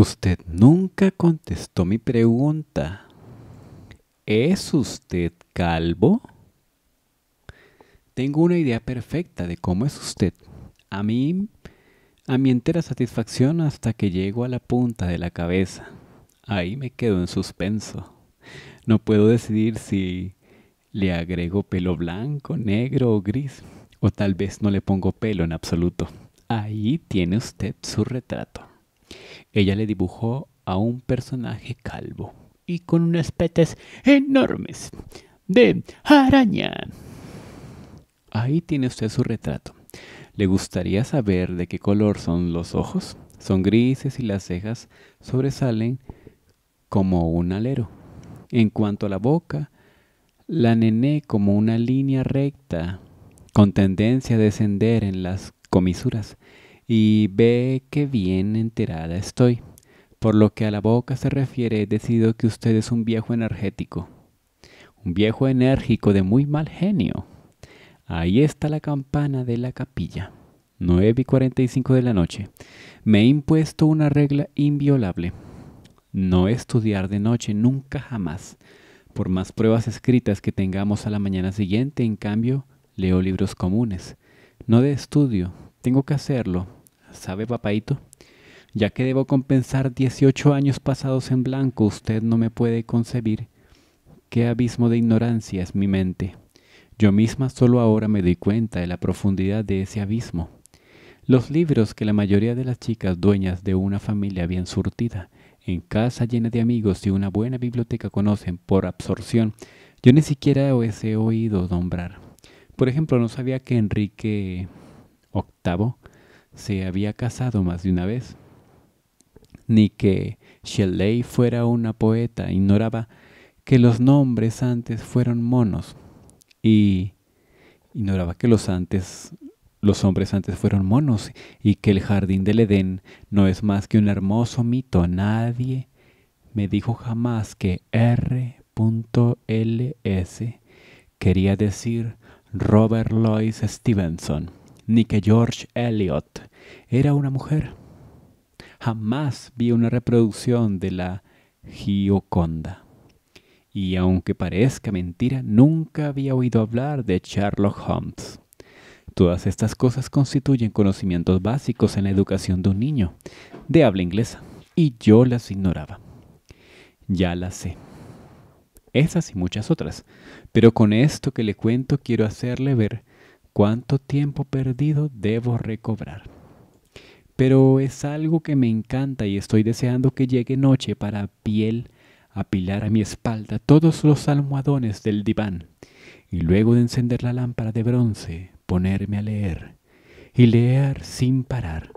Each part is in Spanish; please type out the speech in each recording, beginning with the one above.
Usted nunca contestó mi pregunta. ¿Es usted calvo? Tengo una idea perfecta de cómo es usted. A mí, a mi entera satisfacción hasta que llego a la punta de la cabeza. Ahí me quedo en suspenso. No puedo decidir si le agrego pelo blanco, negro o gris. O tal vez no le pongo pelo en absoluto. Ahí tiene usted su retrato ella le dibujó a un personaje calvo y con unas petas enormes de araña. Ahí tiene usted su retrato. ¿Le gustaría saber de qué color son los ojos? Son grises y las cejas sobresalen como un alero. En cuanto a la boca, la nené como una línea recta, con tendencia a descender en las comisuras y ve que bien enterada estoy. Por lo que a la boca se refiere, he decidido que usted es un viejo energético, un viejo enérgico de muy mal genio. Ahí está la campana de la capilla, 9 y 45 de la noche. Me he impuesto una regla inviolable. No estudiar de noche nunca jamás. Por más pruebas escritas que tengamos a la mañana siguiente, en cambio, leo libros comunes. No de estudio, tengo que hacerlo, ¿Sabe, papaito? Ya que debo compensar 18 años pasados en blanco, usted no me puede concebir qué abismo de ignorancia es mi mente. Yo misma solo ahora me doy cuenta de la profundidad de ese abismo. Los libros que la mayoría de las chicas dueñas de una familia bien surtida, en casa llena de amigos y una buena biblioteca conocen por absorción, yo ni siquiera os he oído nombrar. Por ejemplo, no sabía que Enrique VIII se había casado más de una vez, ni que Shelley fuera una poeta, ignoraba que los nombres antes fueron monos y ignoraba que los antes los hombres antes fueron monos y que el jardín del Edén no es más que un hermoso mito. Nadie me dijo jamás que R.L.S. quería decir Robert Louis Stevenson ni que George Eliot era una mujer. Jamás vi una reproducción de la Gioconda. Y aunque parezca mentira, nunca había oído hablar de Sherlock Holmes. Todas estas cosas constituyen conocimientos básicos en la educación de un niño de habla inglesa, y yo las ignoraba. Ya las sé. Esas y muchas otras. Pero con esto que le cuento quiero hacerle ver cuánto tiempo perdido debo recobrar. Pero es algo que me encanta y estoy deseando que llegue noche para piel apilar a mi espalda todos los almohadones del diván y luego de encender la lámpara de bronce ponerme a leer y leer sin parar.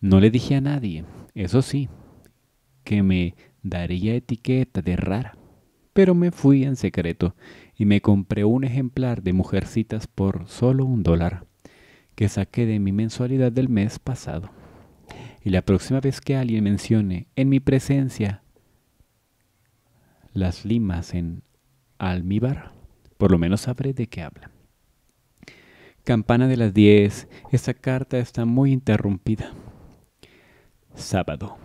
No le dije a nadie, eso sí, que me daría etiqueta de rara, pero me fui en secreto y me compré un ejemplar de Mujercitas por solo un dólar, que saqué de mi mensualidad del mes pasado. Y la próxima vez que alguien mencione en mi presencia las limas en almíbar, por lo menos sabré de qué habla. Campana de las 10. Esta carta está muy interrumpida. Sábado.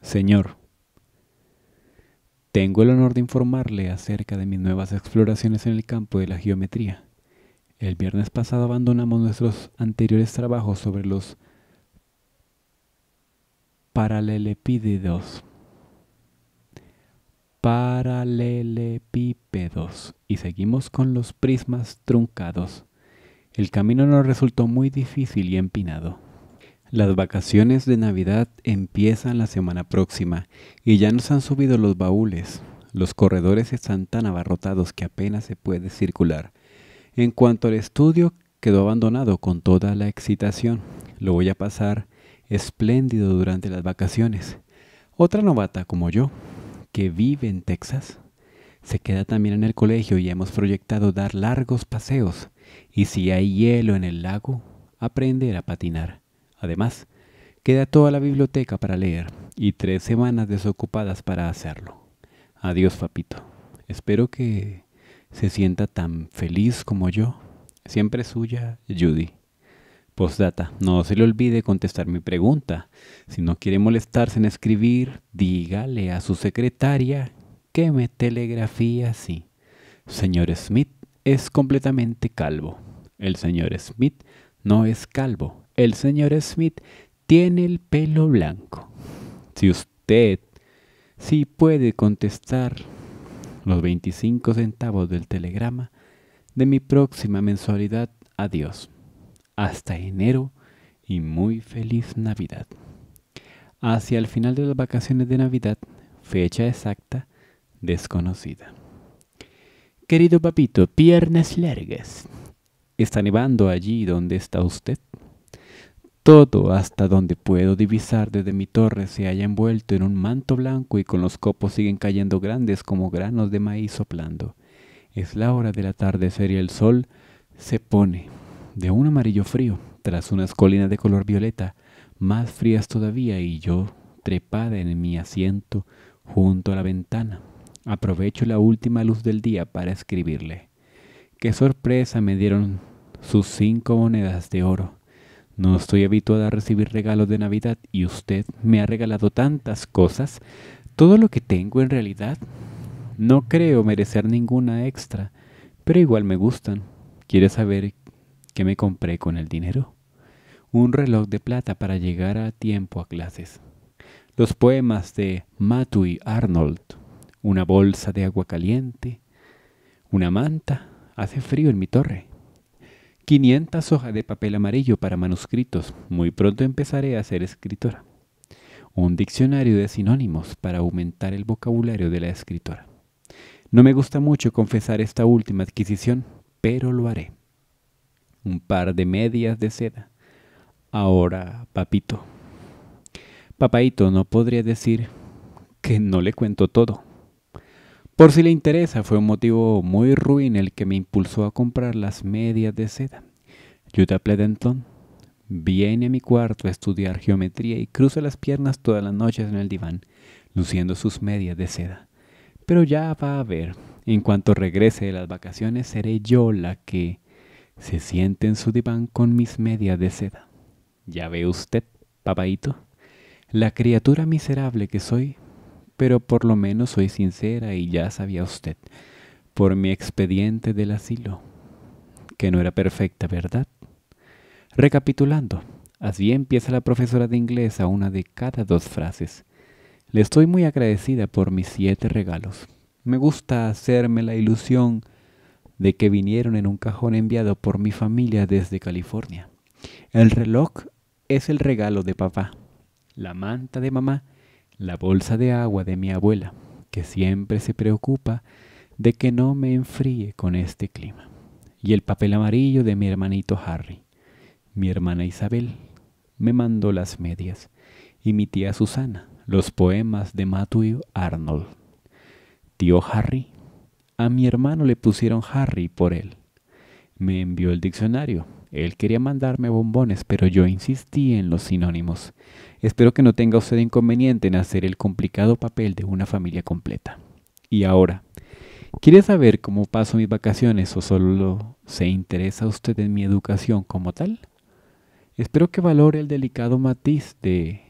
Señor, tengo el honor de informarle acerca de mis nuevas exploraciones en el campo de la geometría. El viernes pasado abandonamos nuestros anteriores trabajos sobre los paralelepípedos. Paralelepípedos. Y seguimos con los prismas truncados. El camino nos resultó muy difícil y empinado. Las vacaciones de Navidad empiezan la semana próxima y ya nos han subido los baúles. Los corredores están tan abarrotados que apenas se puede circular. En cuanto al estudio, quedó abandonado con toda la excitación. Lo voy a pasar espléndido durante las vacaciones. Otra novata como yo, que vive en Texas, se queda también en el colegio y hemos proyectado dar largos paseos. Y si hay hielo en el lago, aprender a patinar. Además, queda toda la biblioteca para leer y tres semanas desocupadas para hacerlo. Adiós, papito. Espero que se sienta tan feliz como yo. Siempre suya, Judy. Postdata, no se le olvide contestar mi pregunta. Si no quiere molestarse en escribir, dígale a su secretaria que me telegrafía así. Señor Smith es completamente calvo. El señor Smith no es calvo, el señor Smith tiene el pelo blanco. Si usted sí puede contestar los 25 centavos del telegrama de mi próxima mensualidad, adiós. Hasta enero y muy feliz Navidad. Hacia el final de las vacaciones de Navidad, fecha exacta desconocida. Querido papito, piernas largas. ¿Está nevando allí donde está usted? Todo hasta donde puedo divisar desde mi torre se haya envuelto en un manto blanco y con los copos siguen cayendo grandes como granos de maíz soplando. Es la hora del atardecer y el sol se pone de un amarillo frío tras unas colinas de color violeta, más frías todavía y yo, trepada en mi asiento junto a la ventana, aprovecho la última luz del día para escribirle. Qué sorpresa me dieron sus cinco monedas de oro no estoy habituada a recibir regalos de Navidad y usted me ha regalado tantas cosas. Todo lo que tengo en realidad no creo merecer ninguna extra, pero igual me gustan. ¿Quiere saber qué me compré con el dinero? Un reloj de plata para llegar a tiempo a clases. Los poemas de Matui Arnold. Una bolsa de agua caliente. Una manta. Hace frío en mi torre. 500 hojas de papel amarillo para manuscritos. Muy pronto empezaré a ser escritora. Un diccionario de sinónimos para aumentar el vocabulario de la escritora. No me gusta mucho confesar esta última adquisición, pero lo haré. Un par de medias de seda. Ahora, papito. Papaito, no podría decir que no le cuento todo. Por si le interesa, fue un motivo muy ruin el que me impulsó a comprar las medias de seda. Yuta Pledenton viene a mi cuarto a estudiar geometría y cruza las piernas todas las noches en el diván, luciendo sus medias de seda. Pero ya va a ver, en cuanto regrese de las vacaciones seré yo la que se siente en su diván con mis medias de seda. Ya ve usted, papaito, la criatura miserable que soy pero por lo menos soy sincera y ya sabía usted, por mi expediente del asilo, que no era perfecta, ¿verdad? Recapitulando, así empieza la profesora de inglés a una de cada dos frases. Le estoy muy agradecida por mis siete regalos. Me gusta hacerme la ilusión de que vinieron en un cajón enviado por mi familia desde California. El reloj es el regalo de papá, la manta de mamá la bolsa de agua de mi abuela, que siempre se preocupa de que no me enfríe con este clima, y el papel amarillo de mi hermanito Harry. Mi hermana Isabel me mandó las medias y mi tía Susana los poemas de Matthew Arnold. Tío Harry, a mi hermano le pusieron Harry por él. Me envió el diccionario. Él quería mandarme bombones, pero yo insistí en los sinónimos. Espero que no tenga usted inconveniente en hacer el complicado papel de una familia completa. Y ahora, ¿quiere saber cómo paso mis vacaciones o solo se interesa usted en mi educación como tal? Espero que valore el delicado matiz de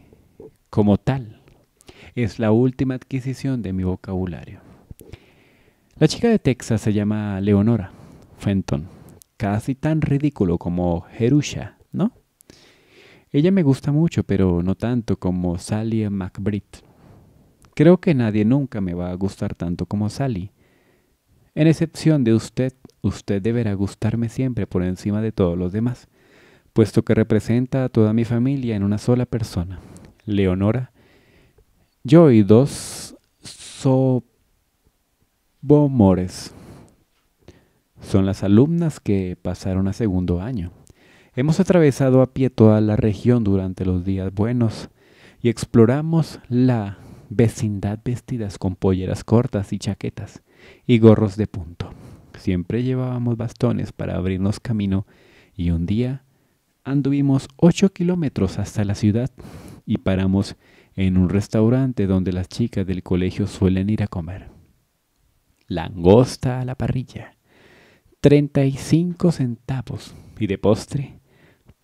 como tal. Es la última adquisición de mi vocabulario. La chica de Texas se llama Leonora Fenton, casi tan ridículo como Jerusha, ¿no? Ella me gusta mucho, pero no tanto como Sally McBride. Creo que nadie nunca me va a gustar tanto como Sally. En excepción de usted, usted deberá gustarme siempre por encima de todos los demás, puesto que representa a toda mi familia en una sola persona. Leonora, yo y dos sobomores son las alumnas que pasaron a segundo año. Hemos atravesado a pie toda la región durante los días buenos y exploramos la vecindad vestidas con polleras cortas y chaquetas y gorros de punto. Siempre llevábamos bastones para abrirnos camino y un día anduvimos 8 kilómetros hasta la ciudad y paramos en un restaurante donde las chicas del colegio suelen ir a comer. Langosta a la parrilla, 35 centavos y de postre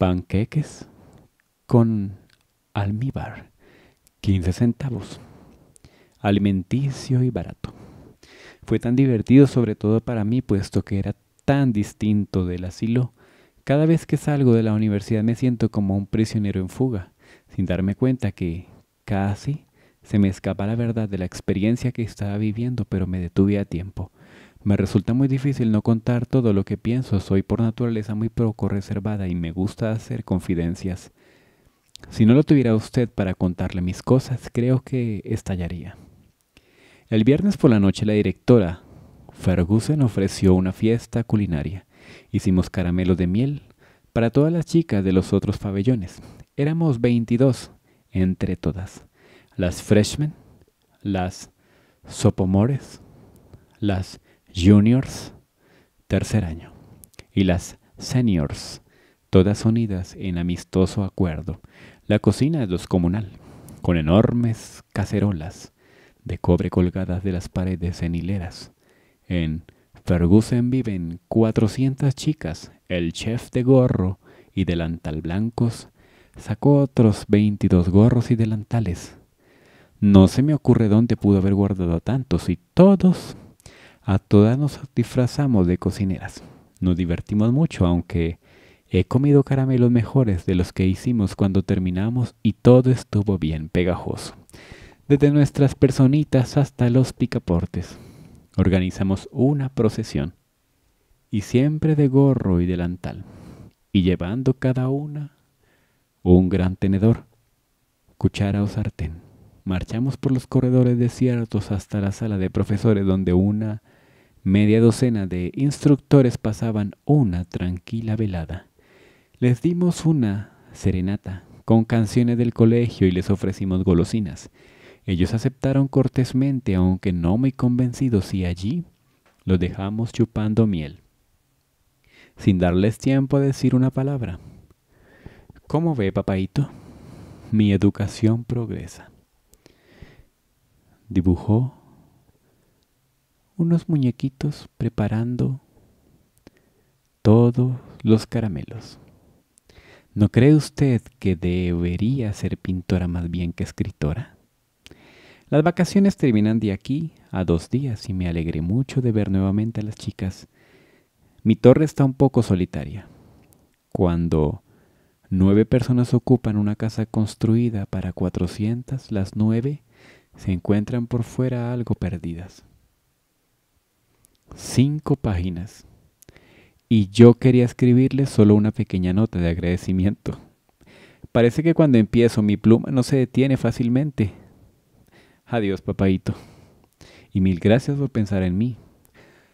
panqueques con almíbar, 15 centavos. Alimenticio y barato. Fue tan divertido sobre todo para mí, puesto que era tan distinto del asilo. Cada vez que salgo de la universidad me siento como un prisionero en fuga, sin darme cuenta que casi se me escapa la verdad de la experiencia que estaba viviendo, pero me detuve a tiempo. Me resulta muy difícil no contar todo lo que pienso, soy por naturaleza muy poco reservada y me gusta hacer confidencias. Si no lo tuviera usted para contarle mis cosas, creo que estallaría. El viernes por la noche la directora, Ferguson, ofreció una fiesta culinaria. Hicimos caramelo de miel para todas las chicas de los otros pabellones. Éramos 22 entre todas. Las freshmen, las sopomores, las juniors, tercer año, y las seniors, todas unidas en amistoso acuerdo. La cocina es comunal, con enormes cacerolas de cobre colgadas de las paredes en hileras. En Ferguson viven 400 chicas. El chef de gorro y delantal blancos sacó otros 22 gorros y delantales. No se me ocurre dónde pudo haber guardado tantos y todos a todas nos disfrazamos de cocineras. Nos divertimos mucho, aunque he comido caramelos mejores de los que hicimos cuando terminamos y todo estuvo bien pegajoso. Desde nuestras personitas hasta los picaportes. Organizamos una procesión. Y siempre de gorro y delantal. Y llevando cada una un gran tenedor, cuchara o sartén. Marchamos por los corredores desiertos hasta la sala de profesores donde una Media docena de instructores pasaban una tranquila velada. Les dimos una serenata con canciones del colegio y les ofrecimos golosinas. Ellos aceptaron cortésmente, aunque no muy convencidos, y allí los dejamos chupando miel, sin darles tiempo a decir una palabra. ¿Cómo ve, papaito? Mi educación progresa. Dibujó unos muñequitos preparando todos los caramelos. ¿No cree usted que debería ser pintora más bien que escritora? Las vacaciones terminan de aquí a dos días y me alegré mucho de ver nuevamente a las chicas. Mi torre está un poco solitaria. Cuando nueve personas ocupan una casa construida para cuatrocientas, las nueve se encuentran por fuera algo perdidas. Cinco páginas. Y yo quería escribirle solo una pequeña nota de agradecimiento. Parece que cuando empiezo mi pluma no se detiene fácilmente. Adiós, papaito. Y mil gracias por pensar en mí.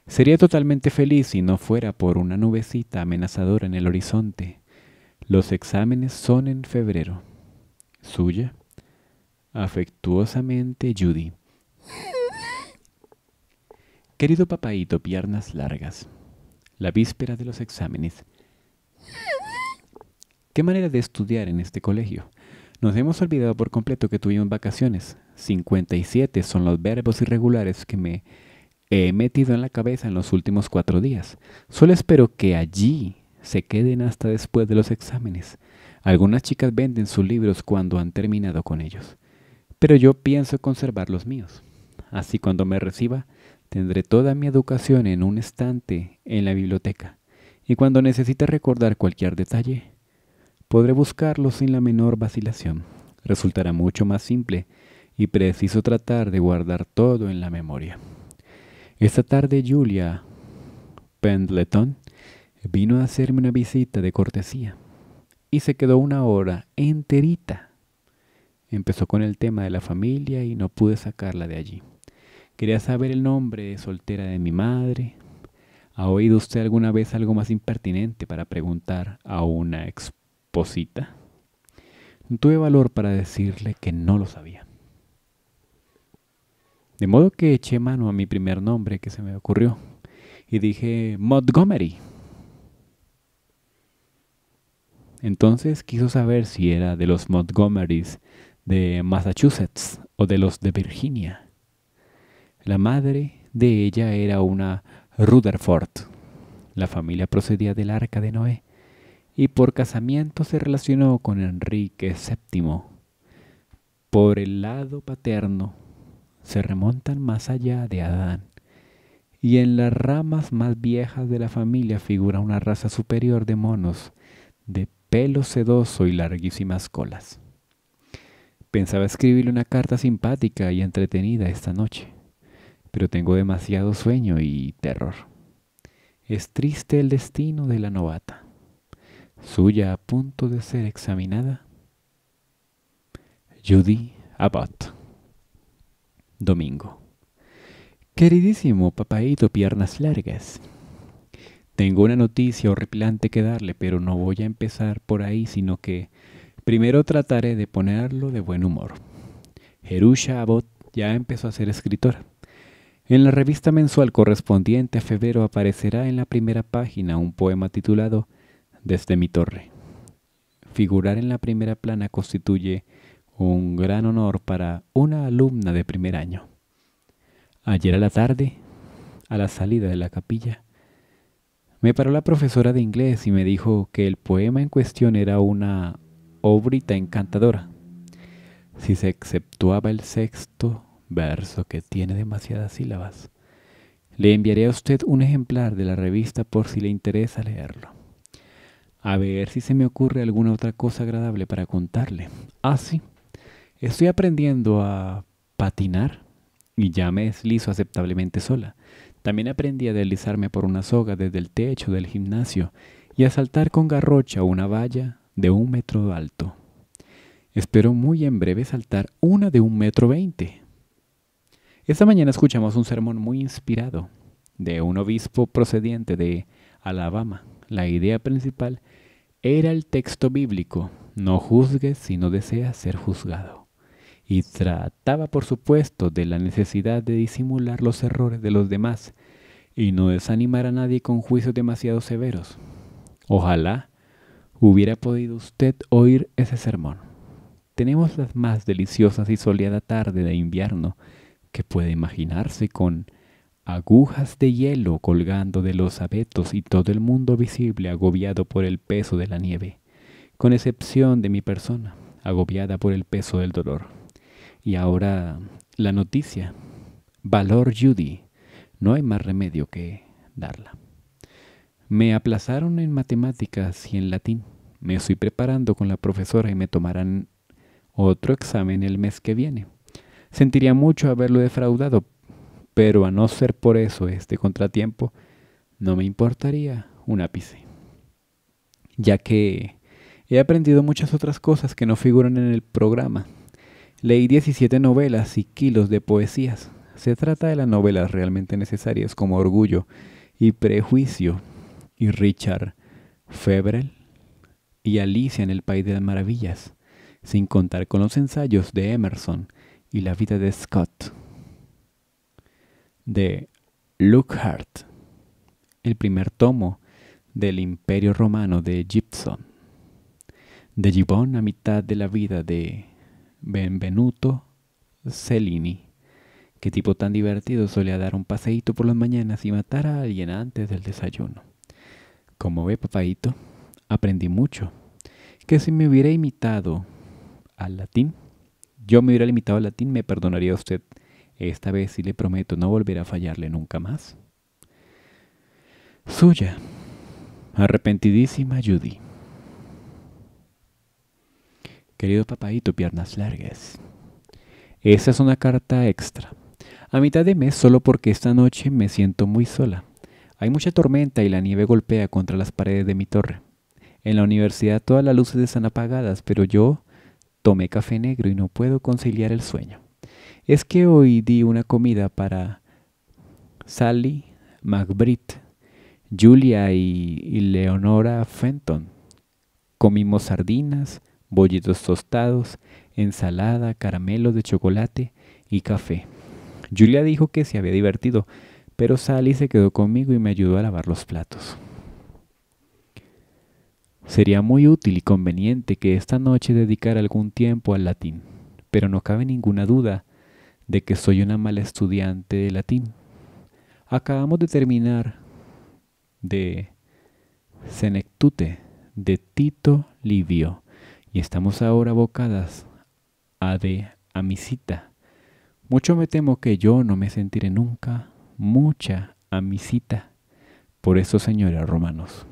Sería totalmente feliz si no fuera por una nubecita amenazadora en el horizonte. Los exámenes son en febrero. Suya. Afectuosamente, Judy. Querido papaíto, piernas largas. La víspera de los exámenes. ¿Qué manera de estudiar en este colegio? Nos hemos olvidado por completo que tuvimos vacaciones. 57 son los verbos irregulares que me he metido en la cabeza en los últimos cuatro días. Solo espero que allí se queden hasta después de los exámenes. Algunas chicas venden sus libros cuando han terminado con ellos, pero yo pienso conservar los míos. Así cuando me reciba, Tendré toda mi educación en un estante en la biblioteca, y cuando necesite recordar cualquier detalle, podré buscarlo sin la menor vacilación. Resultará mucho más simple y preciso tratar de guardar todo en la memoria. Esta tarde Julia Pendleton vino a hacerme una visita de cortesía y se quedó una hora enterita. Empezó con el tema de la familia y no pude sacarla de allí. Quería saber el nombre soltera de mi madre. ¿Ha oído usted alguna vez algo más impertinente para preguntar a una exposita? No tuve valor para decirle que no lo sabía. De modo que eché mano a mi primer nombre que se me ocurrió y dije Montgomery. Entonces quiso saber si era de los Montgomerys de Massachusetts o de los de Virginia. La madre de ella era una Rutherford. La familia procedía del arca de Noé y por casamiento se relacionó con Enrique VII. Por el lado paterno se remontan más allá de Adán y en las ramas más viejas de la familia figura una raza superior de monos de pelo sedoso y larguísimas colas. Pensaba escribirle una carta simpática y entretenida esta noche pero tengo demasiado sueño y terror. Es triste el destino de la novata, suya a punto de ser examinada. Judy Abbott. Domingo. Queridísimo papaito piernas largas. Tengo una noticia horripilante que darle, pero no voy a empezar por ahí, sino que primero trataré de ponerlo de buen humor. Jerusha Abbott ya empezó a ser escritora. En la revista mensual correspondiente a febrero aparecerá en la primera página un poema titulado Desde mi torre. Figurar en la primera plana constituye un gran honor para una alumna de primer año. Ayer a la tarde, a la salida de la capilla, me paró la profesora de inglés y me dijo que el poema en cuestión era una obrita encantadora. Si se exceptuaba el sexto verso que tiene demasiadas sílabas. Le enviaré a usted un ejemplar de la revista por si le interesa leerlo. A ver si se me ocurre alguna otra cosa agradable para contarle. Ah, sí. Estoy aprendiendo a patinar y ya me deslizo aceptablemente sola. También aprendí a deslizarme por una soga desde el techo del gimnasio y a saltar con garrocha una valla de un metro de alto. Espero muy en breve saltar una de un metro veinte. Esta mañana escuchamos un sermón muy inspirado de un obispo procediente de Alabama. La idea principal era el texto bíblico, no juzgue si no desea ser juzgado. Y trataba, por supuesto, de la necesidad de disimular los errores de los demás y no desanimar a nadie con juicios demasiado severos. Ojalá hubiera podido usted oír ese sermón. Tenemos las más deliciosas y soleada tarde de invierno que puede imaginarse con agujas de hielo colgando de los abetos y todo el mundo visible agobiado por el peso de la nieve, con excepción de mi persona, agobiada por el peso del dolor. Y ahora la noticia. Valor Judy. No hay más remedio que darla. Me aplazaron en matemáticas y en latín. Me estoy preparando con la profesora y me tomarán otro examen el mes que viene. Sentiría mucho haberlo defraudado, pero a no ser por eso este contratiempo, no me importaría un ápice, ya que he aprendido muchas otras cosas que no figuran en el programa. Leí 17 novelas y kilos de poesías. Se trata de las novelas realmente necesarias como Orgullo y Prejuicio y Richard Febrel y Alicia en el País de las Maravillas, sin contar con los ensayos de Emerson y la vida de Scott de Hart el primer tomo del Imperio Romano de Gibson, de Gibbon a mitad de la vida de Benvenuto Cellini. Qué tipo tan divertido solía dar un paseíto por las mañanas y matar a alguien antes del desayuno. Como ve, papadito, aprendí mucho, que si me hubiera imitado al latín, yo me hubiera limitado al latín, me perdonaría usted. Esta vez y le prometo, no volver a fallarle nunca más. Suya, arrepentidísima Judy. Querido papaito, piernas largas. Esa es una carta extra. A mitad de mes solo porque esta noche me siento muy sola. Hay mucha tormenta y la nieve golpea contra las paredes de mi torre. En la universidad todas las luces están apagadas, pero yo Tomé café negro y no puedo conciliar el sueño. Es que hoy di una comida para Sally McBride, Julia y, Leonora Fenton. Comimos sardinas, bollitos tostados, ensalada, caramelos de chocolate y café. Julia dijo que se había divertido, pero Sally se quedó conmigo y me ayudó a lavar los platos. Sería muy útil y conveniente que esta noche dedicara algún tiempo al latín, pero no cabe ninguna duda de que soy una mala estudiante de latín. Acabamos de terminar de Senectute de Tito Livio y estamos ahora abocadas a de Amicita. Mucho me temo que yo no me sentiré nunca mucha Amicita. Por eso, señores romanos,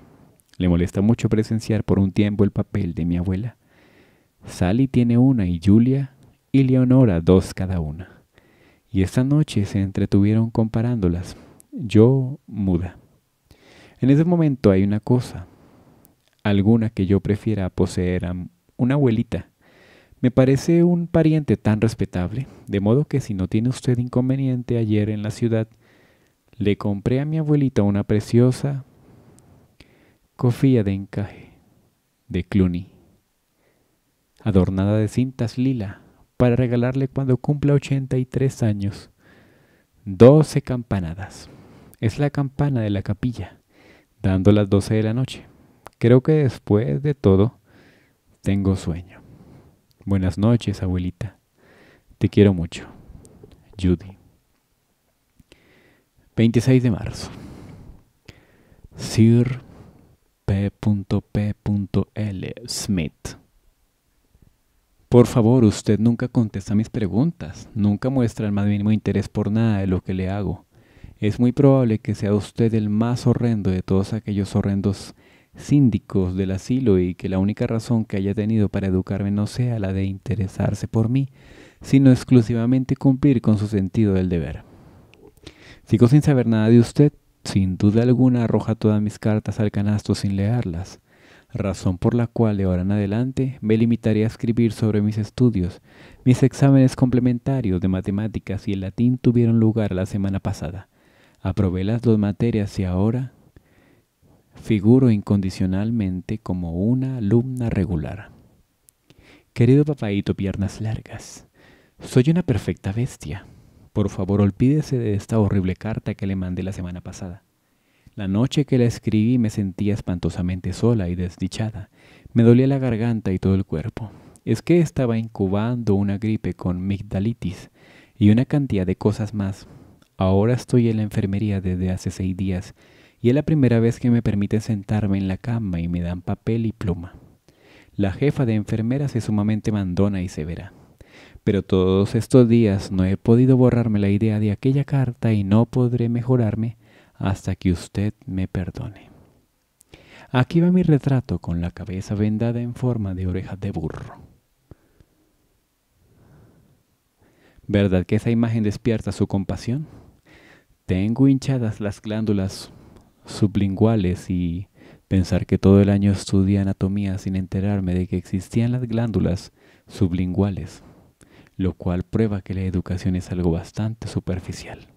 le molesta mucho presenciar por un tiempo el papel de mi abuela. Sally tiene una y Julia y Leonora dos cada una. Y esta noche se entretuvieron comparándolas. Yo muda. En ese momento hay una cosa, alguna que yo prefiera poseer a una abuelita. Me parece un pariente tan respetable, de modo que si no tiene usted inconveniente ayer en la ciudad, le compré a mi abuelita una preciosa Cofía de encaje de Cluny, adornada de cintas lila para regalarle cuando cumpla 83 años. 12 campanadas. Es la campana de la capilla, dando las 12 de la noche. Creo que después de todo, tengo sueño. Buenas noches, abuelita. Te quiero mucho. Judy. 26 de marzo. Sir P.L. Smith. Por favor, usted nunca contesta mis preguntas, nunca muestra el más mínimo interés por nada de lo que le hago. Es muy probable que sea usted el más horrendo de todos aquellos horrendos síndicos del asilo y que la única razón que haya tenido para educarme no sea la de interesarse por mí, sino exclusivamente cumplir con su sentido del deber. Sigo sin saber nada de usted, sin duda alguna arroja todas mis cartas al canasto sin leerlas, razón por la cual de ahora en adelante me limitaré a escribir sobre mis estudios. Mis exámenes complementarios de matemáticas y el latín tuvieron lugar la semana pasada. Aprobé las dos materias y ahora figuro incondicionalmente como una alumna regular. Querido papaito piernas largas, soy una perfecta bestia. Por favor, olvídese de esta horrible carta que le mandé la semana pasada. La noche que la escribí me sentía espantosamente sola y desdichada. Me dolía la garganta y todo el cuerpo. Es que estaba incubando una gripe con migdalitis y una cantidad de cosas más. Ahora estoy en la enfermería desde hace seis días y es la primera vez que me permiten sentarme en la cama y me dan papel y pluma. La jefa de enfermeras es sumamente mandona y severa. Pero todos estos días no he podido borrarme la idea de aquella carta y no podré mejorarme hasta que usted me perdone. Aquí va mi retrato con la cabeza vendada en forma de oreja de burro. ¿Verdad que esa imagen despierta su compasión? Tengo hinchadas las glándulas sublinguales y pensar que todo el año estudié anatomía sin enterarme de que existían las glándulas sublinguales lo cual prueba que la educación es algo bastante superficial.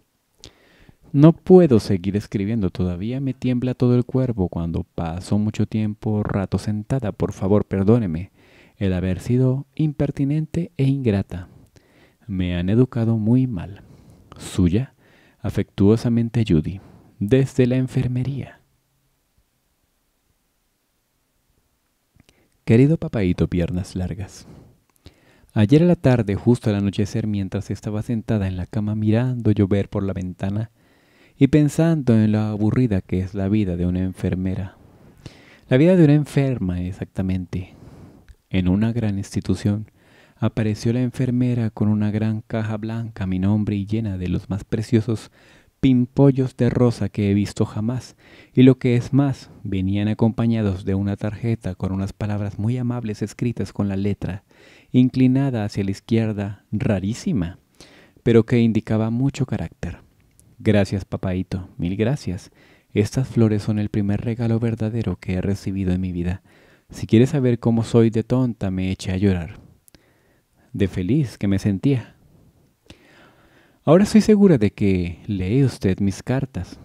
No puedo seguir escribiendo, todavía me tiembla todo el cuerpo cuando paso mucho tiempo rato sentada. Por favor, perdóneme el haber sido impertinente e ingrata. Me han educado muy mal. Suya, afectuosamente Judy, desde la enfermería. Querido papaito piernas largas, Ayer a la tarde, justo al anochecer, mientras estaba sentada en la cama mirando llover por la ventana y pensando en lo aburrida que es la vida de una enfermera. La vida de una enferma, exactamente. En una gran institución apareció la enfermera con una gran caja blanca a mi nombre y llena de los más preciosos pollos de rosa que he visto jamás, y lo que es más, venían acompañados de una tarjeta con unas palabras muy amables escritas con la letra, inclinada hacia la izquierda, rarísima, pero que indicaba mucho carácter. Gracias, papaito, mil gracias. Estas flores son el primer regalo verdadero que he recibido en mi vida. Si quieres saber cómo soy de tonta, me eché a llorar. De feliz que me sentía, Ahora estoy segura de que lee usted mis cartas.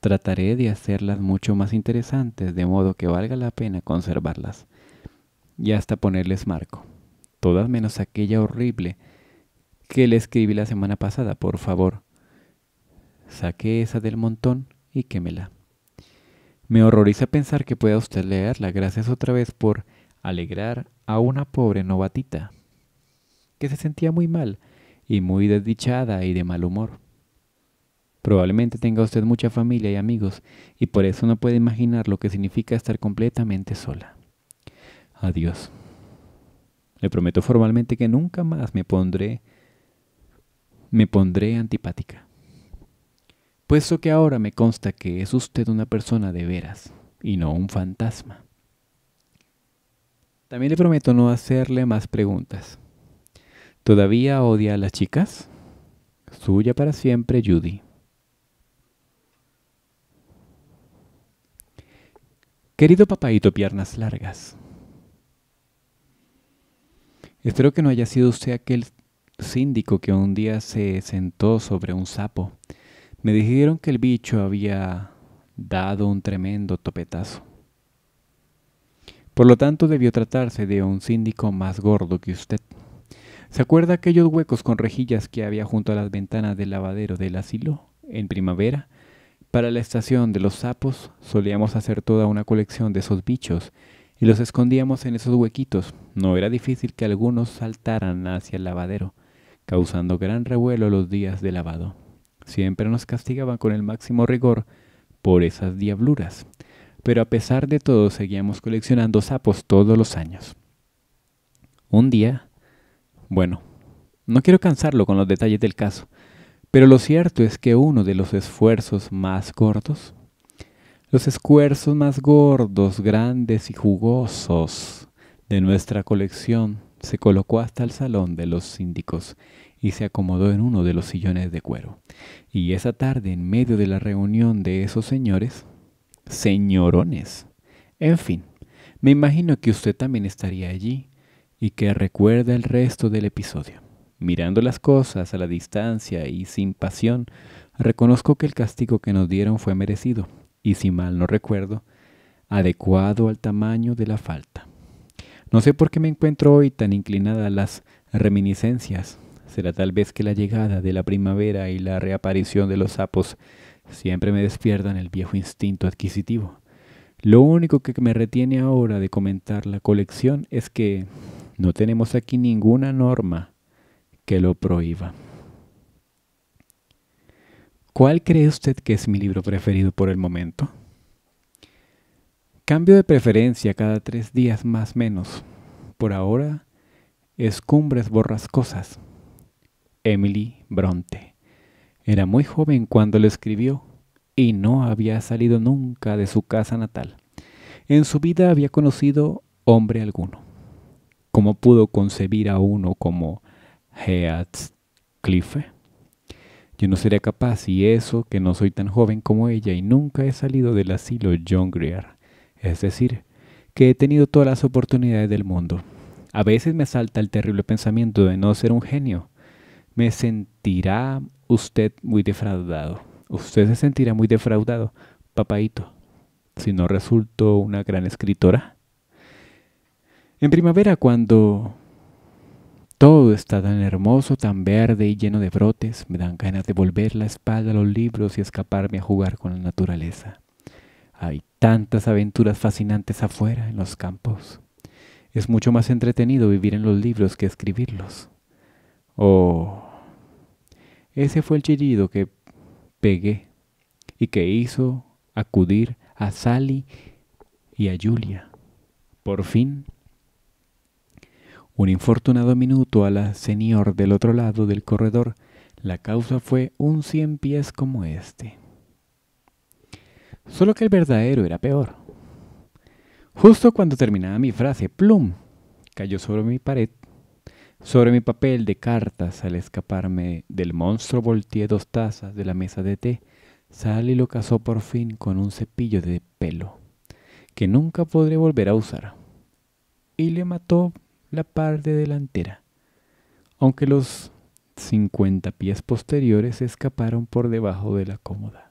Trataré de hacerlas mucho más interesantes, de modo que valga la pena conservarlas. Y hasta ponerles marco. Todas menos aquella horrible que le escribí la semana pasada, por favor. Saque esa del montón y quémela. Me horroriza pensar que pueda usted leerla. Gracias otra vez por alegrar a una pobre novatita, que se sentía muy mal y muy desdichada y de mal humor. Probablemente tenga usted mucha familia y amigos y por eso no puede imaginar lo que significa estar completamente sola. Adiós. Le prometo formalmente que nunca más me pondré me pondré antipática. Puesto que ahora me consta que es usted una persona de veras y no un fantasma. También le prometo no hacerle más preguntas. ¿Todavía odia a las chicas? Suya para siempre, Judy. Querido papáito piernas largas, espero que no haya sido usted aquel síndico que un día se sentó sobre un sapo. Me dijeron que el bicho había dado un tremendo topetazo. Por lo tanto, debió tratarse de un síndico más gordo que usted. ¿Se acuerda aquellos huecos con rejillas que había junto a las ventanas del lavadero del asilo en primavera? Para la estación de los sapos solíamos hacer toda una colección de esos bichos y los escondíamos en esos huequitos. No era difícil que algunos saltaran hacia el lavadero, causando gran revuelo los días de lavado. Siempre nos castigaban con el máximo rigor por esas diabluras, pero a pesar de todo seguíamos coleccionando sapos todos los años. Un día, bueno, no quiero cansarlo con los detalles del caso, pero lo cierto es que uno de los esfuerzos más gordos, los esfuerzos más gordos, grandes y jugosos de nuestra colección, se colocó hasta el salón de los síndicos y se acomodó en uno de los sillones de cuero. Y esa tarde, en medio de la reunión de esos señores, señorones, en fin, me imagino que usted también estaría allí y que recuerda el resto del episodio. Mirando las cosas a la distancia y sin pasión, reconozco que el castigo que nos dieron fue merecido y, si mal no recuerdo, adecuado al tamaño de la falta. No sé por qué me encuentro hoy tan inclinada a las reminiscencias. Será tal vez que la llegada de la primavera y la reaparición de los sapos siempre me despiertan el viejo instinto adquisitivo. Lo único que me retiene ahora de comentar la colección es que no tenemos aquí ninguna norma que lo prohíba. ¿Cuál cree usted que es mi libro preferido por el momento? Cambio de preferencia cada tres días más menos. Por ahora es Cumbres Borrascosas. Emily Bronte. Era muy joven cuando lo escribió y no había salido nunca de su casa natal. En su vida había conocido hombre alguno. ¿Cómo pudo concebir a uno como Heathcliff? Yo no sería capaz, y eso que no soy tan joven como ella y nunca he salido del asilo John Grier. Es decir, que he tenido todas las oportunidades del mundo. A veces me asalta el terrible pensamiento de no ser un genio. Me sentirá usted muy defraudado. Usted se sentirá muy defraudado, papaito, si no resulto una gran escritora. En primavera cuando todo está tan hermoso, tan verde y lleno de brotes, me dan ganas de volver la espalda a los libros y escaparme a jugar con la naturaleza. Hay tantas aventuras fascinantes afuera, en los campos. Es mucho más entretenido vivir en los libros que escribirlos. Oh, ese fue el chillido que pegué y que hizo acudir a Sally y a Julia. Por fin un infortunado minuto a la señor del otro lado del corredor, la causa fue un cien pies como este. Solo que el verdadero era peor. Justo cuando terminaba mi frase, plum, cayó sobre mi pared, sobre mi papel de cartas al escaparme del monstruo volteé dos tazas de la mesa de té, y lo cazó por fin con un cepillo de pelo, que nunca podré volver a usar, y le mató la parte delantera, aunque los 50 pies posteriores escaparon por debajo de la cómoda.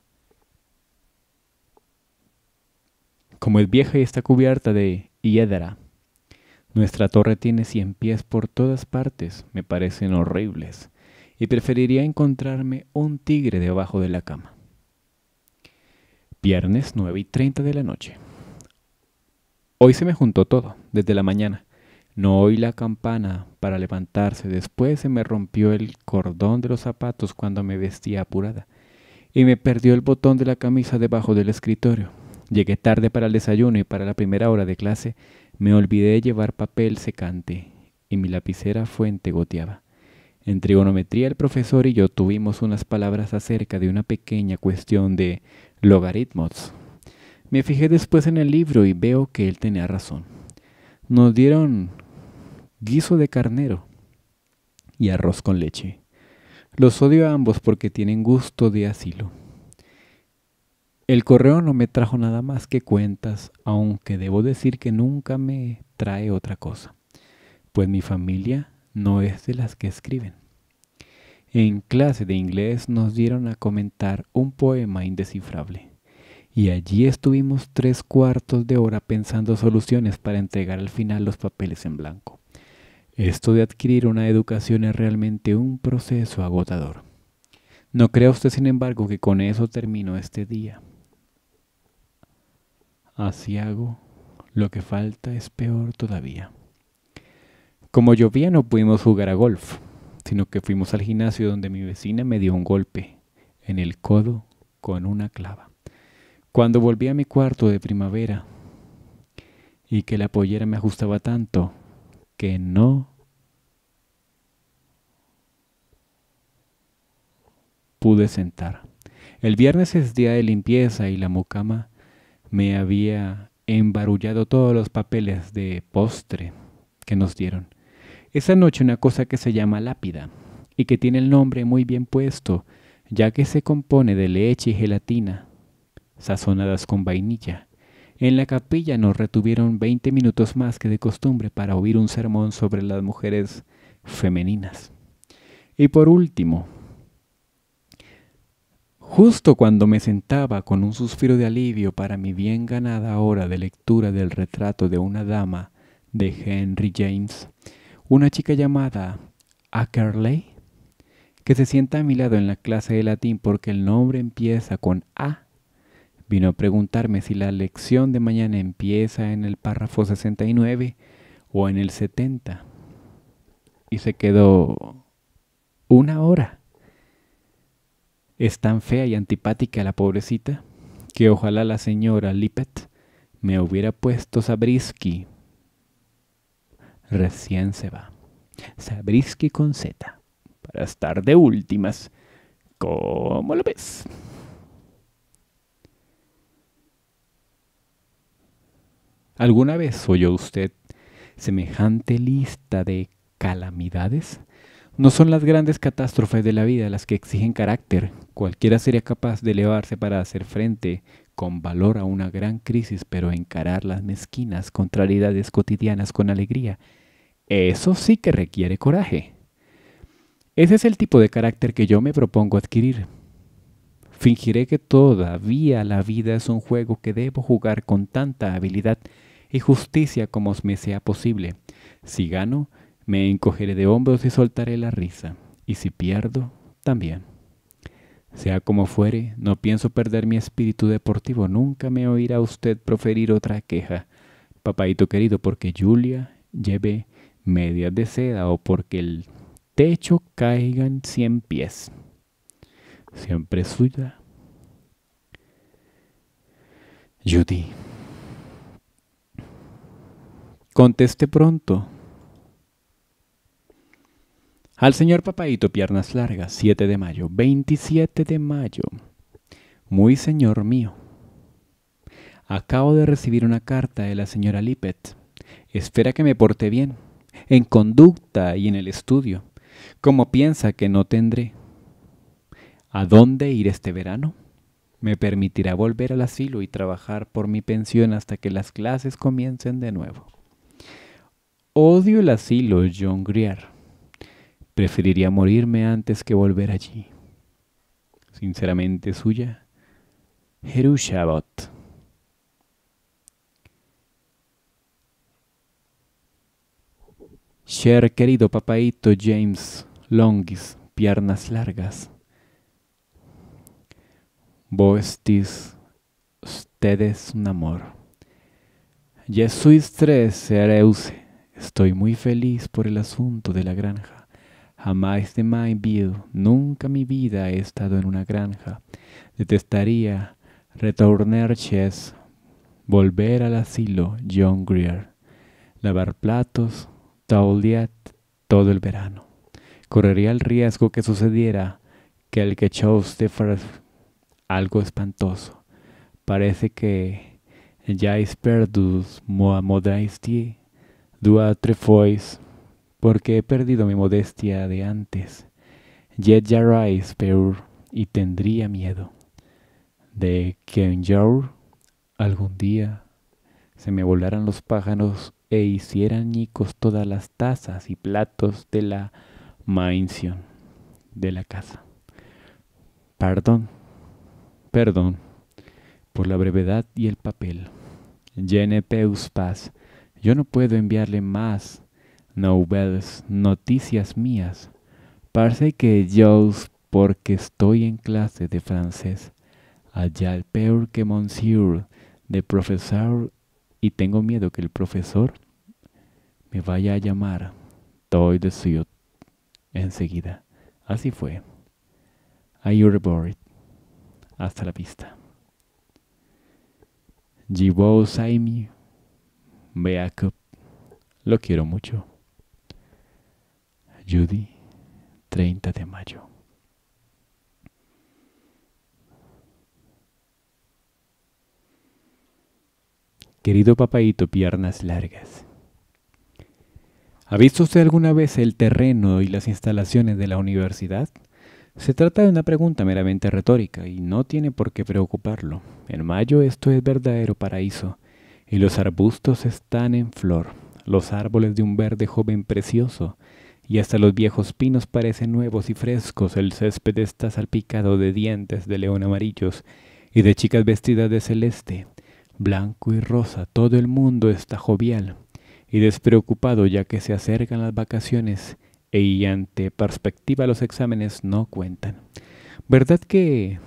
Como es vieja y está cubierta de hiedra, nuestra torre tiene 100 pies por todas partes, me parecen horribles, y preferiría encontrarme un tigre debajo de la cama. Viernes 9 y 30 de la noche. Hoy se me juntó todo, desde la mañana. No oí la campana para levantarse. Después se me rompió el cordón de los zapatos cuando me vestía apurada. Y me perdió el botón de la camisa debajo del escritorio. Llegué tarde para el desayuno y para la primera hora de clase. Me olvidé de llevar papel secante y mi lapicera fuente goteaba. En trigonometría el profesor y yo tuvimos unas palabras acerca de una pequeña cuestión de logaritmos. Me fijé después en el libro y veo que él tenía razón. Nos dieron guiso de carnero y arroz con leche. Los odio a ambos porque tienen gusto de asilo. El correo no me trajo nada más que cuentas, aunque debo decir que nunca me trae otra cosa, pues mi familia no es de las que escriben. En clase de inglés nos dieron a comentar un poema indescifrable, y allí estuvimos tres cuartos de hora pensando soluciones para entregar al final los papeles en blanco. Esto de adquirir una educación es realmente un proceso agotador. No crea usted, sin embargo, que con eso termino este día. Así hago, lo que falta es peor todavía. Como llovía no pudimos jugar a golf, sino que fuimos al gimnasio donde mi vecina me dio un golpe en el codo con una clava. Cuando volví a mi cuarto de primavera y que la pollera me ajustaba tanto, que no pude sentar. El viernes es día de limpieza y la mucama me había embarullado todos los papeles de postre que nos dieron. Esa noche una cosa que se llama lápida y que tiene el nombre muy bien puesto, ya que se compone de leche y gelatina, sazonadas con vainilla, en la capilla nos retuvieron 20 minutos más que de costumbre para oír un sermón sobre las mujeres femeninas. Y por último, justo cuando me sentaba con un suspiro de alivio para mi bien ganada hora de lectura del retrato de una dama de Henry James, una chica llamada Ackerley, que se sienta a mi lado en la clase de latín porque el nombre empieza con A vino a preguntarme si la lección de mañana empieza en el párrafo 69 o en el 70. Y se quedó una hora. Es tan fea y antipática la pobrecita que ojalá la señora Lippet me hubiera puesto Sabrisky. Recién se va. Sabrisky con Z. Para estar de últimas. ¿Cómo lo ves? ¿Alguna vez oyó usted semejante lista de calamidades? No son las grandes catástrofes de la vida las que exigen carácter. Cualquiera sería capaz de elevarse para hacer frente con valor a una gran crisis, pero encarar las mezquinas contrariedades cotidianas con alegría. Eso sí que requiere coraje. Ese es el tipo de carácter que yo me propongo adquirir. Fingiré que todavía la vida es un juego que debo jugar con tanta habilidad y justicia como me sea posible. Si gano, me encogeré de hombros y soltaré la risa. Y si pierdo, también. Sea como fuere, no pienso perder mi espíritu deportivo. Nunca me oirá usted proferir otra queja, papaito querido, porque Julia lleve medias de seda o porque el techo caiga en cien pies siempre suya. Judy. Conteste pronto. Al señor Papaito Piernas Largas, 7 de mayo, 27 de mayo. Muy señor mío. Acabo de recibir una carta de la señora Lipet. Espera que me porte bien, en conducta y en el estudio, como piensa que no tendré. ¿A dónde ir este verano? Me permitirá volver al asilo y trabajar por mi pensión hasta que las clases comiencen de nuevo. Odio el asilo, John Grier. Preferiría morirme antes que volver allí. Sinceramente suya, Jerushabot. Cher, querido papaito James, longis, piernas largas usted ustedes un amor. Jesús 3 Estoy muy feliz por el asunto de la granja. Jamás de my view, nunca mi vida he estado en una granja. Detestaría retornar chess, volver al asilo John Greer, lavar platos, tauliat todo el verano. Correría el riesgo que sucediera que el que chose de algo espantoso. Parece que ya perdus moa modestia, dua trefois, porque he perdido mi modestia de antes. Yet peur y tendría miedo de que en Yaur algún día se me volaran los pájaros e hicieran ñicos todas las tazas y platos de la mansión de la casa. Perdón. Perdón por la brevedad y el papel. Gene yo no puedo enviarle más novelas, noticias mías. Parece que yo, porque estoy en clase de francés, allá el peor que monsieur de profesor y tengo miedo que el profesor me vaya a llamar. de suite. enseguida. Así fue. I hasta la pista. Jibo Saimi, Beacup, lo quiero mucho. Judy, 30 de mayo. Querido papaito, piernas largas. ¿Ha visto usted alguna vez el terreno y las instalaciones de la universidad? Se trata de una pregunta meramente retórica y no tiene por qué preocuparlo. En mayo esto es verdadero paraíso y los arbustos están en flor, los árboles de un verde joven precioso y hasta los viejos pinos parecen nuevos y frescos, el césped está salpicado de dientes de león amarillos y de chicas vestidas de celeste, blanco y rosa, todo el mundo está jovial y despreocupado ya que se acercan las vacaciones e y ante perspectiva los exámenes no cuentan. ¿Verdad que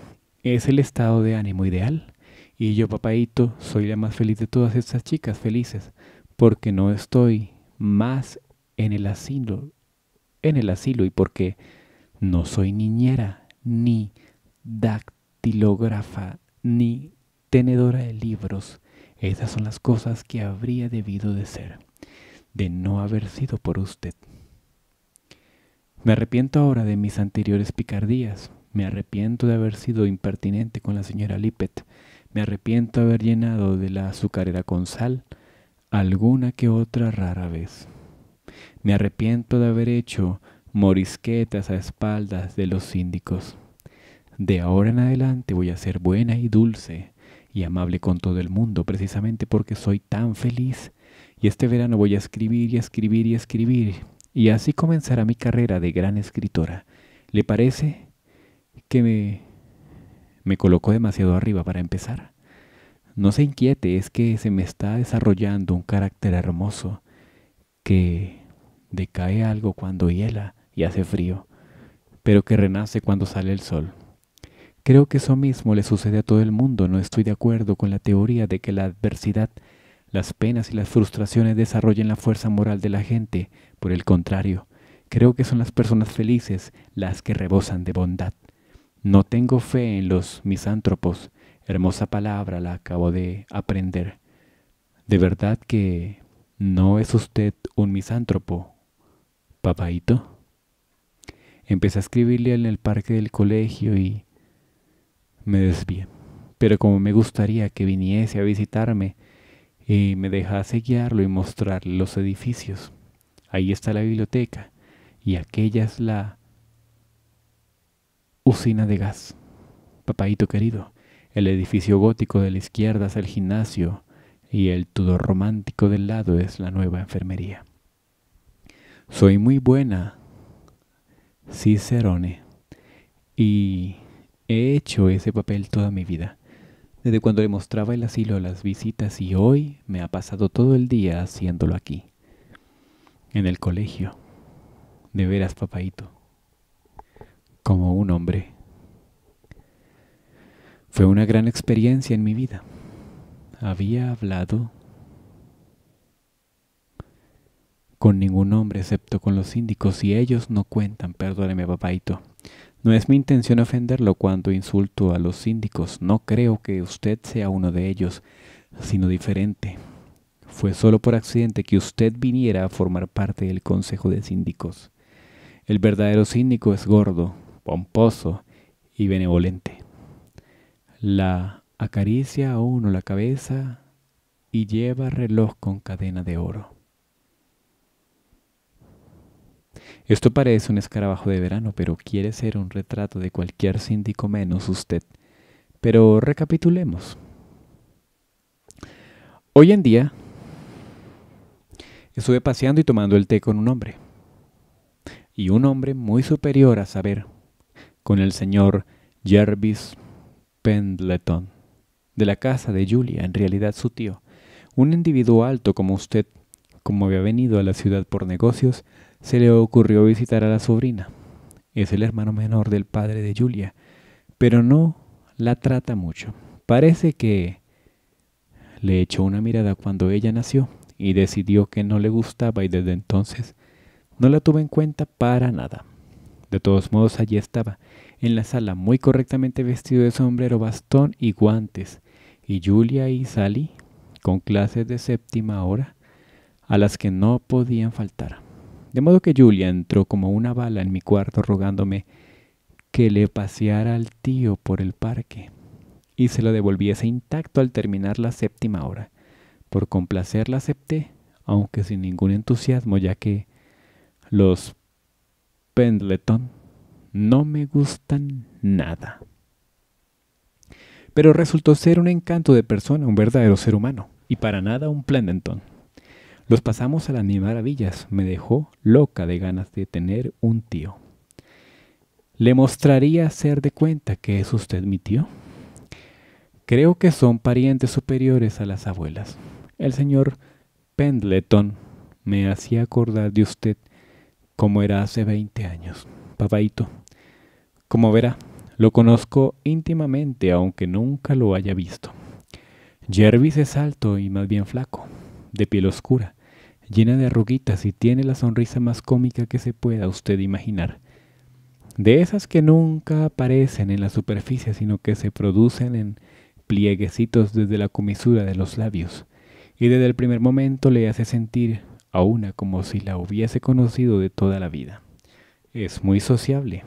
es el estado de ánimo ideal? Y yo, papaito, soy la más feliz de todas estas chicas felices, porque no estoy más en el asilo, en el asilo y porque no soy niñera, ni dactilógrafa, ni tenedora de libros. Esas son las cosas que habría debido de ser, de no haber sido por usted. Me arrepiento ahora de mis anteriores picardías. Me arrepiento de haber sido impertinente con la señora Lippet. Me arrepiento de haber llenado de la azucarera con sal alguna que otra rara vez. Me arrepiento de haber hecho morisquetas a espaldas de los síndicos. De ahora en adelante voy a ser buena y dulce y amable con todo el mundo, precisamente porque soy tan feliz. Y este verano voy a escribir y escribir y escribir y así comenzará mi carrera de gran escritora. ¿Le parece que me, me colocó demasiado arriba para empezar? No se inquiete, es que se me está desarrollando un carácter hermoso que decae algo cuando hiela y hace frío, pero que renace cuando sale el sol. Creo que eso mismo le sucede a todo el mundo. No estoy de acuerdo con la teoría de que la adversidad, las penas y las frustraciones desarrollen la fuerza moral de la gente. Por el contrario, creo que son las personas felices las que rebosan de bondad. No tengo fe en los misántropos. Hermosa palabra la acabo de aprender. De verdad que no es usted un misántropo, papaito. Empecé a escribirle en el parque del colegio y me desvié. Pero como me gustaría que viniese a visitarme y me dejase guiarlo y mostrarle los edificios. Ahí está la biblioteca y aquella es la usina de gas. Papaito querido, el edificio gótico de la izquierda es el gimnasio y el tudor romántico del lado es la nueva enfermería. Soy muy buena, Cicerone, y he hecho ese papel toda mi vida desde cuando le mostraba el asilo a las visitas y hoy me ha pasado todo el día haciéndolo aquí en el colegio. De veras, papaito. Como un hombre. Fue una gran experiencia en mi vida. Había hablado con ningún hombre excepto con los síndicos y ellos no cuentan, perdóneme papaito. No es mi intención ofenderlo cuando insulto a los síndicos, no creo que usted sea uno de ellos, sino diferente. Fue solo por accidente que usted viniera a formar parte del Consejo de Síndicos. El verdadero síndico es gordo, pomposo y benevolente. La acaricia a uno la cabeza y lleva reloj con cadena de oro. Esto parece un escarabajo de verano, pero quiere ser un retrato de cualquier síndico menos usted. Pero recapitulemos. Hoy en día, Estuve paseando y tomando el té con un hombre. Y un hombre muy superior a saber, con el señor Jervis Pendleton, de la casa de Julia, en realidad su tío, un individuo alto como usted, como había venido a la ciudad por negocios, se le ocurrió visitar a la sobrina. Es el hermano menor del padre de Julia, pero no la trata mucho. Parece que le echó una mirada cuando ella nació y decidió que no le gustaba y desde entonces no la tuve en cuenta para nada. De todos modos, allí estaba, en la sala, muy correctamente vestido de sombrero, bastón y guantes, y Julia y Sally con clases de séptima hora, a las que no podían faltar. De modo que Julia entró como una bala en mi cuarto rogándome que le paseara al tío por el parque y se lo devolviese intacto al terminar la séptima hora. Por complacer la acepté, aunque sin ningún entusiasmo, ya que los Pendleton no me gustan nada. Pero resultó ser un encanto de persona, un verdadero ser humano, y para nada un Pendleton. Los pasamos a las mil maravillas, me dejó loca de ganas de tener un tío. ¿Le mostraría hacer de cuenta que es usted mi tío? Creo que son parientes superiores a las abuelas. El señor Pendleton me hacía acordar de usted como era hace 20 años, papaito. Como verá, lo conozco íntimamente, aunque nunca lo haya visto. Jervis es alto y más bien flaco, de piel oscura, llena de arruguitas y tiene la sonrisa más cómica que se pueda usted imaginar. De esas que nunca aparecen en la superficie, sino que se producen en plieguecitos desde la comisura de los labios y desde el primer momento le hace sentir a una como si la hubiese conocido de toda la vida. Es muy sociable.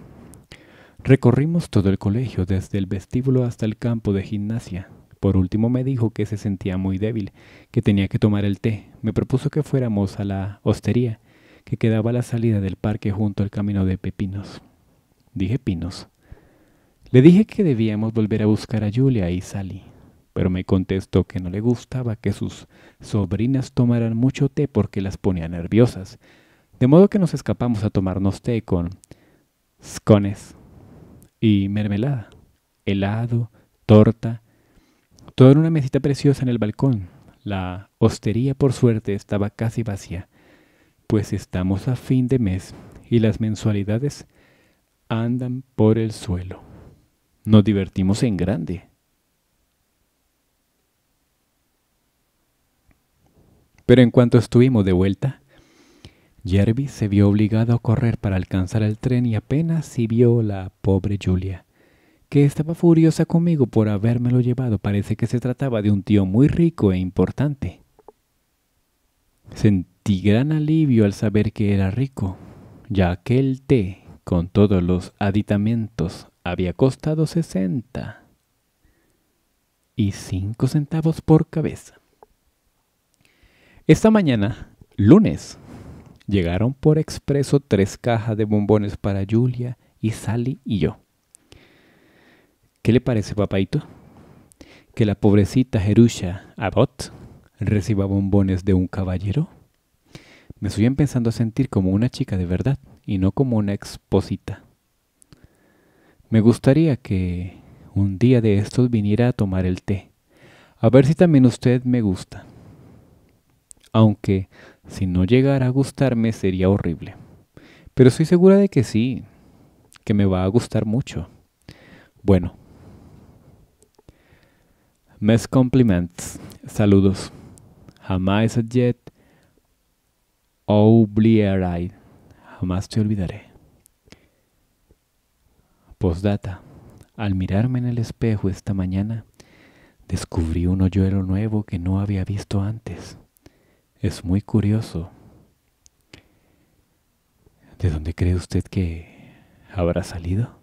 Recorrimos todo el colegio, desde el vestíbulo hasta el campo de gimnasia. Por último me dijo que se sentía muy débil, que tenía que tomar el té. Me propuso que fuéramos a la hostería, que quedaba a la salida del parque junto al camino de Pepinos. Dije Pinos. Le dije que debíamos volver a buscar a Julia y Sally pero me contestó que no le gustaba que sus sobrinas tomaran mucho té porque las ponía nerviosas. De modo que nos escapamos a tomarnos té con scones y mermelada, helado, torta, todo en una mesita preciosa en el balcón. La hostería, por suerte, estaba casi vacía, pues estamos a fin de mes y las mensualidades andan por el suelo. Nos divertimos en grande. Pero en cuanto estuvimos de vuelta, Jervis se vio obligado a correr para alcanzar el tren y apenas si vio la pobre Julia, que estaba furiosa conmigo por habérmelo llevado. Parece que se trataba de un tío muy rico e importante. Sentí gran alivio al saber que era rico, ya que el té, con todos los aditamentos, había costado sesenta y cinco centavos por cabeza. Esta mañana, lunes, llegaron por expreso tres cajas de bombones para Julia y Sally y yo. ¿Qué le parece, papaito? Que la pobrecita Jerusha Abbott reciba bombones de un caballero. Me estoy empezando a sentir como una chica de verdad y no como una exposita. Me gustaría que un día de estos viniera a tomar el té. A ver si también usted me gusta aunque si no llegara a gustarme sería horrible. Pero estoy segura de que sí, que me va a gustar mucho. Bueno. Mes compliments. Saludos. Jamás yet Jamás te olvidaré. Postdata. Al mirarme en el espejo esta mañana, descubrí un hoyuelo nuevo que no había visto antes. Es muy curioso. ¿De dónde cree usted que habrá salido?